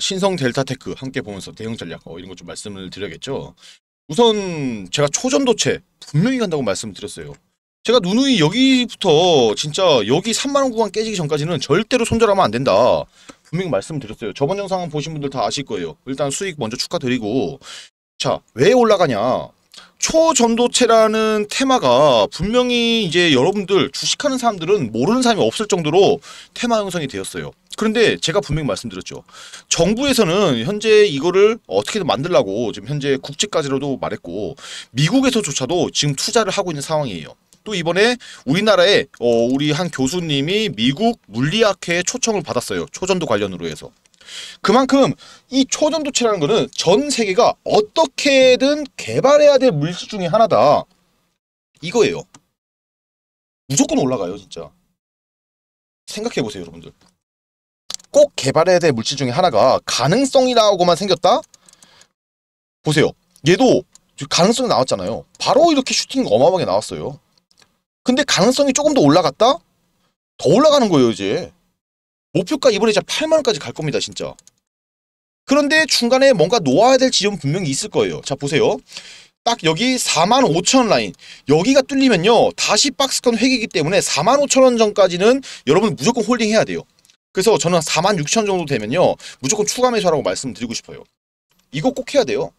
신성 델타테크 함께 보면서 대형 전략 어, 이런 것 좀 말씀을 드려야겠죠. 우선 제가 초전도체 분명히 간다고 말씀드렸어요. 을 제가 누누이 여기부터 진짜 여기 3만원 구간 깨지기 전까지는 절대로 손절하면 안 된다. 분명히 말씀드렸어요. 을 저번 영상 보신 분들 다 아실 거예요. 일단 수익 먼저 축하드리고 자, 왜 올라가냐? 초전도체라는 테마가 분명히 이제 여러분들 주식하는 사람들은 모르는 사람이 없을 정도로 테마 형성이 되었어요. 그런데 제가 분명히 말씀드렸죠. 정부에서는 현재 이거를 어떻게든 만들라고 지금 현재 국제까지로도 말했고 미국에서조차도 지금 투자를 하고 있는 상황이에요. 또 이번에 우리나라에 어, 우리 한 교수님이 미국 물리학회에 초청을 받았어요. 초전도 관련으로 해서. 그만큼 이 초전도체라는 거는 전 세계가 어떻게든 개발해야 될 물질 중에 하나다. 이거예요. 무조건 올라가요, 진짜. 생각해보세요, 여러분들. 꼭 개발해야 될 물질 중에 하나가 가능성이라고만 생겼다? 보세요. 얘도 가능성이 나왔잖아요. 바로 이렇게 슈팅 어마어마하게 나왔어요. 근데 가능성이 조금 더 올라갔다? 더 올라가는 거예요, 이제. 목표가 이번에 진짜 8만원까지 갈 겁니다 진짜 그런데 중간에 뭔가 놓아야 될 지점 분명히 있을 거예요 자 보세요 딱 여기 4만 5천원 라인 여기가 뚫리면요 다시 박스권 회기이기 때문에 4만 5천원 전까지는 여러분 무조건 홀딩해야 돼요 그래서 저는 4만 6천원 정도 되면요 무조건 추가 매수하라고 말씀드리고 싶어요 이거 꼭 해야 돼요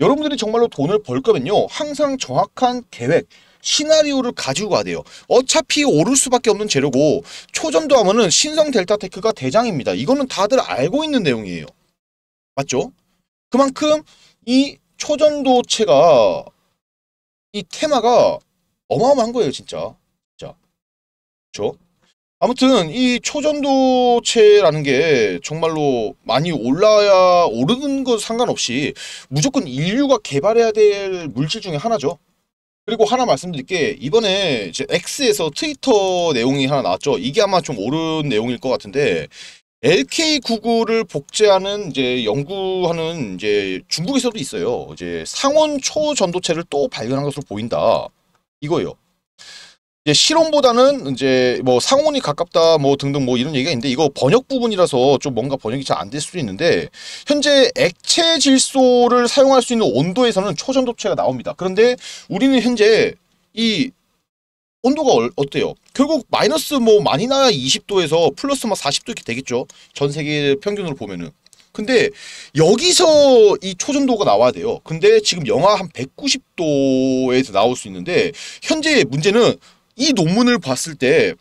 여러분들이 정말로 돈을 벌 거면요 항상 정확한 계획 시나리오를 가지고 가야 돼요. 어차피 오를 수밖에 없는 재료고 초점도 하면은 신성 델타테크가 대장입니다. 이거는 다들 알고 있는 내용이에요. 맞죠? 그만큼 이 초전도체가 이 테마가 어마어마한 거예요, 진짜. 진짜. 그렇죠? 아무튼 이 초전도체라는 게 정말로 많이 올라야 오르는 건 상관없이 무조건 인류가 개발해야 될 물질 중에 하나죠. 그리고 하나 말씀드릴 게 이번에 이제 X에서 트위터 내용이 하나 나왔죠. 이게 아마 좀 옳은 내용일 것 같은데 LK 구글을 복제하는 이제 연구하는 이제 중국에서도 있어요. 이제 상온 초전도체를 또 발견한 것으로 보인다. 이거예요. 이제 실온보다는 이제 뭐 상온이 가깝다 뭐 등등 뭐 이런 얘기가 있는데 이거 번역 부분이라서 좀 뭔가 번역이 잘 안 될 수도 있는데 현재 액체 질소를 사용할 수 있는 온도에서는 초전도체가 나옵니다. 그런데 우리는 현재 이 온도가 어때요? 결국 마이너스 뭐 많이 나 20도에서 플러스 막 뭐 40도 이렇게 되겠죠. 전 세계 평균으로 보면은. 근데 여기서 이 초전도가 나와야 돼요. 근데 지금 영하 한 190도에서 나올 수 있는데 현재 문제는 이 논문을 봤을 때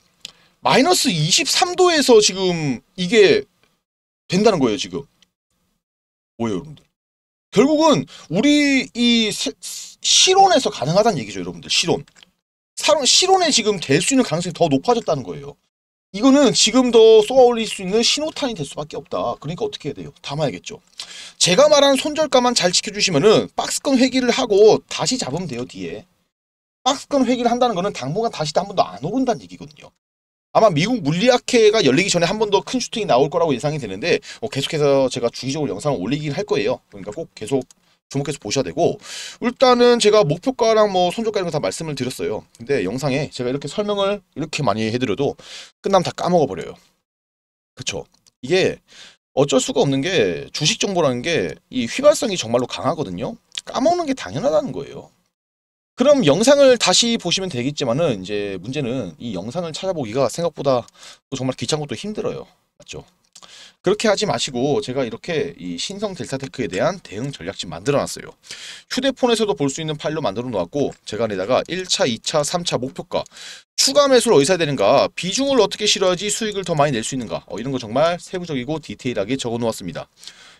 마이너스 23도에서 지금 이게 된다는 거예요, 지금. 뭐예요, 여러분들? 결국은 우리 이 실온에서 가능하다는 얘기죠, 여러분들. 실온. 사론, 실온에 지금 될 수 있는 가능성이 더 높아졌다는 거예요. 이거는 지금 더 쏘아 올릴 수 있는 신호탄이 될 수밖에 없다. 그러니까 어떻게 해야 돼요? 담아야겠죠. 제가 말한 손절가만 잘 지켜주시면은 박스권 회기를 하고 다시 잡으면 돼요, 뒤에. 박스권 회기를 한다는 것은 당분간 다시 한번도안 오른다는 얘기거든요. 아마 미국 물리학회가 열리기 전에 한 번 더 큰 슈팅이 나올 거라고 예상이 되는데 어, 계속해서 제가 주기적으로 영상을 올리긴 할 거예요. 그러니까 꼭 계속 주목해서 보셔야 되고 일단은 제가 목표가랑 뭐 손절가 이런 거 다 말씀을 드렸어요. 근데 영상에 제가 이렇게 설명을 이렇게 많이 해드려도 끝나면 다 까먹어버려요. 그쵸? 이게 어쩔 수가 없는 게 주식 정보라는 게 이 휘발성이 정말로 강하거든요. 까먹는 게 당연하다는 거예요. 그럼 영상을 다시 보시면 되겠지만은 이제 문제는 이 영상을 찾아보기가 생각보다 정말 귀찮고 또 힘들어요. 맞죠? 그렇게 하지 마시고 제가 이렇게 이 신성 델타테크에 대한 대응 전략집 만들어놨어요. 휴대폰에서도 볼 수 있는 파일로 만들어 놓았고 제가 내다가 1차, 2차, 3차 목표가 추가 매수를 어디서 해야 되는가 비중을 어떻게 실어야지 수익을 더 많이 낼 수 있는가 어, 이런 거 정말 세부적이고 디테일하게 적어 놓았습니다.